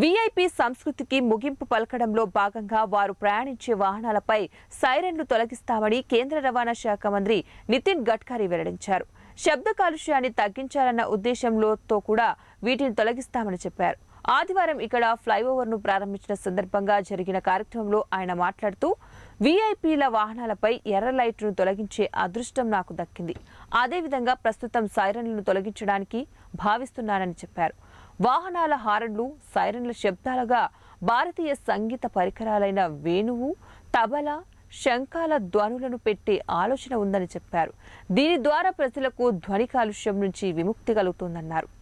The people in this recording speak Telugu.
వీఐపీ సంస్కృతికి ముగింపు పలకడంలో భాగంగా వారు ప్రయాణించే వాహనాలపై సైరన్లు తొలగిస్తామని కేంద్ర రవాణా శాఖ మంత్రి నితిన్ గడ్కరీ వెల్లడించారు శబ్ద కాలుష్యాన్ని తగ్గించాలన్న ఉద్దేశంతో కూడా వీటిని తొలగిస్తామని చెప్పారు ఆదివారం ఇక్కడ ఫ్లైఓవర్ను ప్రారంభించిన సందర్భంగా జరిగిన కార్యక్రమంలో ఆయన మాట్లాడుతూ వీఐపీల వాహనాలపై ఎర్ర లైట్ను తొలగించే అదృష్టం నాకు దక్కింది అదేవిధంగా ప్రస్తుతం సైరన్లను తొలగించడానికి భావిస్తున్నానని చెప్పారు వాహనాల హారన్లు సైరన్ల శబ్దాలుగా భారతీయ సంగీత పరికరాలైన వేణువు తబలా శంఖాల ధ్వనులను పెట్టే ఆలోచన ఉందని చెప్పారు దీని ద్వారా ప్రజలకు ధ్వని కాలుష్యం నుంచి విముక్తి కలుగుతుందన్నారు